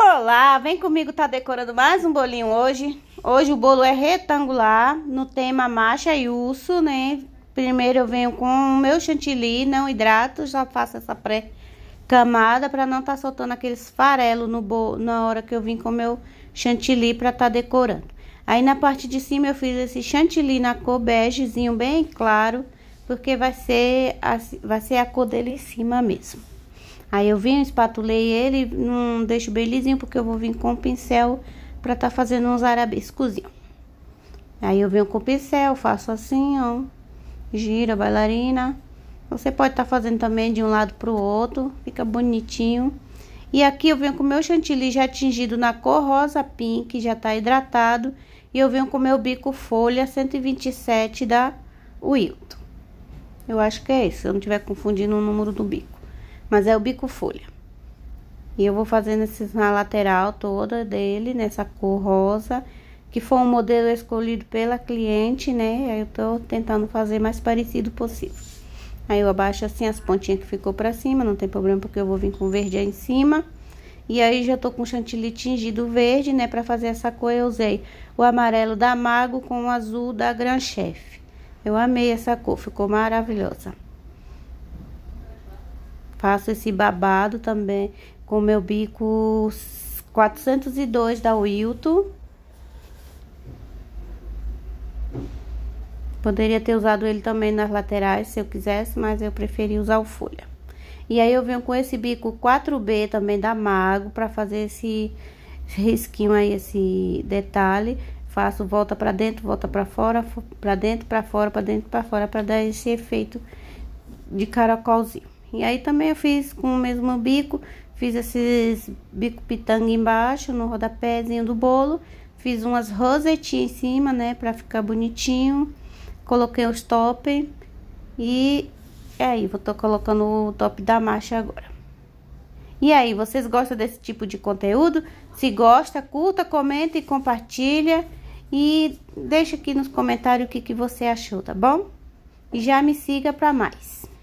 Olá, vem comigo tá decorando mais um bolinho hoje. Hoje o bolo é retangular, no tema marcha e urso, né? Primeiro eu venho com o meu chantilly, não hidrato, já faço essa pré-camada para não tá soltando aqueles farelos no bolo na hora que eu vim com o meu chantilly para tá decorando. Aí na parte de cima eu fiz esse chantilly na cor begezinho bem claro, porque vai ser a, vai ser a cor dele em cima mesmo. Aí eu vim, espatulei ele, não deixo bem lisinho porque eu vou vir com o pincel pra tá fazendo uns arabescozinhos. Aí eu venho com o pincel, faço assim, ó, gira bailarina. Você pode estar tá fazendo também de um lado pro outro, fica bonitinho. E aqui eu venho com o meu chantilly já tingido na cor rosa pink, já tá hidratado. E eu venho com o meu bico folha 127 da Wilton. Eu acho que é isso, se eu não estiver confundindo o número do bico mas é o bico folha. E eu vou fazendo esses na lateral toda dele, nessa cor rosa, que foi um modelo escolhido pela cliente, né? Eu tô tentando fazer mais parecido possível. Aí eu abaixo assim as pontinhas que ficou pra cima, não tem problema porque eu vou vir com verde aí em cima. E aí já tô com chantilly tingido verde, né? Pra fazer essa cor eu usei o amarelo da Mago com o azul da Grand Chef. Eu amei essa cor, ficou maravilhosa. Faço esse babado também com meu bico 402 da Wilton. Poderia ter usado ele também nas laterais se eu quisesse, mas eu preferi usar o folha. E aí eu venho com esse bico 4B também da Mago para fazer esse risquinho aí, esse detalhe. Faço volta para dentro, volta para fora, para dentro, para fora, para dentro, para fora, para dar esse efeito de caracolzinho. E aí também eu fiz com o mesmo bico, fiz esses bico pitanga embaixo, no rodapézinho do bolo. Fiz umas rosetinhas em cima, né, pra ficar bonitinho. Coloquei os top e é aí, vou tô colocando o top da marcha agora. E aí, vocês gostam desse tipo de conteúdo? Se gosta, curta, comenta e compartilha. E deixa aqui nos comentários o que, que você achou, tá bom? E já me siga para mais.